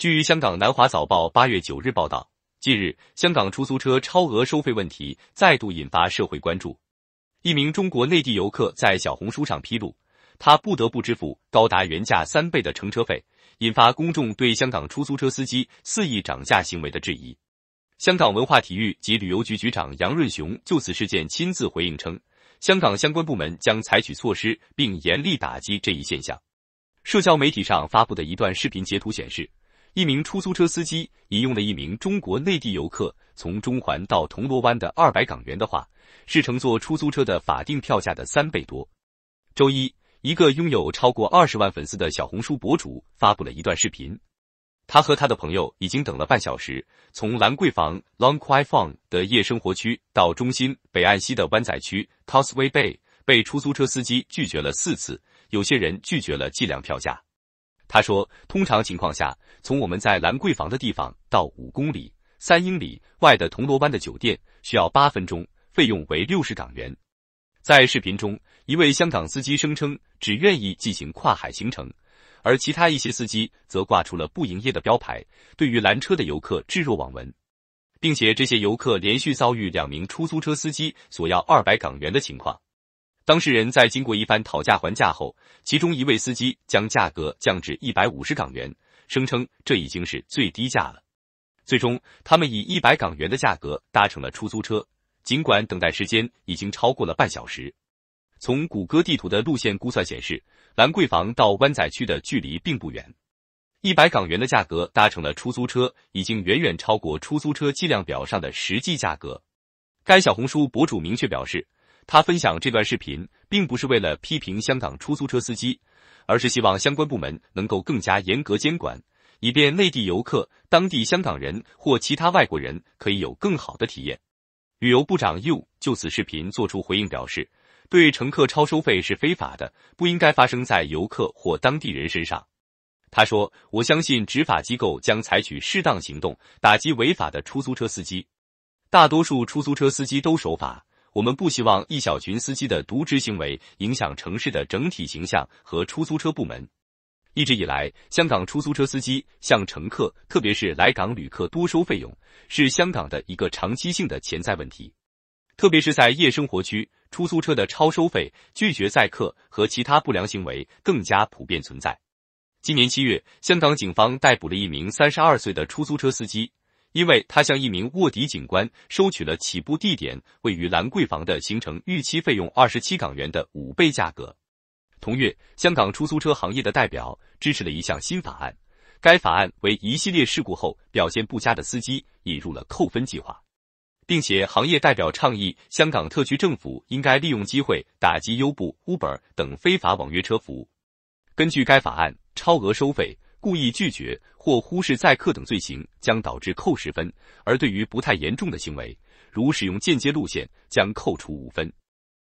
据香港南华早报八月九日报道，近日香港出租车超额收费问题再度引发社会关注。一名中国内地游客在小红书上披露，他不得不支付高达原价三倍的乘车费，引发公众对香港出租车司机肆意涨价行为的质疑。香港文化体育及旅游局局长杨润雄就此事件亲自回应称，香港相关部门将采取措施，并严厉打击这一现象。社交媒体上发布的一段视频截图显示。一名出租车司机引用了一名中国内地游客从中环到铜锣湾的二百港元的话，是乘坐出租车的法定票价的三倍多。周一，一个拥有超过二十万粉丝的小红书博主发布了一段视频，他和他的朋友已经等了半小时，从兰桂坊 （Long u a i f u n g 的夜生活区到中心北岸西的湾仔区 （Causeway Bay），被出租车司机拒绝了四次，有些人拒绝了计量票价。他说，通常情况下，从我们在兰桂坊的地方到五公里（三英里）外的铜锣湾的酒店需要八分钟，费用为六十港元。在视频中，一位香港司机声称只愿意进行跨海行程，而其他一些司机则挂出了不营业的标牌，对于拦车的游客置若罔闻，并且这些游客连续遭遇两名出租车司机索要二百港元的情况。当事人在经过一番讨价还价后，其中一位司机将价格降至一百五十港元，声称这已经是最低价了。最终，他们以一百港元的价格搭乘了出租车，尽管等待时间已经超过了半小时。从谷歌地图的路线估算显示，兰桂坊到湾仔区的距离并不远。一百港元的价格搭乘了出租车，已经远远超过出租车计量表上的实际价格。该小红书博主明确表示。他分享这段视频，并不是为了批评香港出租车司机，而是希望相关部门能够更加严格监管，以便内地游客、当地香港人或其他外国人可以有更好的体验。旅游部长 Yu 就此视频作出回应，表示对乘客超收费是非法的，不应该发生在游客或当地人身上。他说：“我相信执法机构将采取适当行动，打击违法的出租车司机。大多数出租车司机都守法。”我们不希望一小群司机的渎职行为影响城市的整体形象和出租车部门。一直以来，香港出租车司机向乘客，特别是来港旅客多收费用，是香港的一个长期性的潜在问题。特别是在夜生活区，出租车的超收费、拒绝载客和其他不良行为更加普遍存在。今年七月，香港警方逮捕了一名三十二岁的出租车司机。因为他向一名卧底警官收取了起步地点位于兰桂坊的行程预期费用二十七港元的五倍价格。同月，香港出租车行业的代表支持了一项新法案，该法案为一系列事故后表现不佳的司机引入了扣分计划，并且行业代表倡议香港特区政府应该利用机会打击优步、Uber 等非法网约车服务。根据该法案，超额收费。故意拒绝或忽视载客等罪行将导致扣十分，而对于不太严重的行为，如使用间接路线，将扣除五分。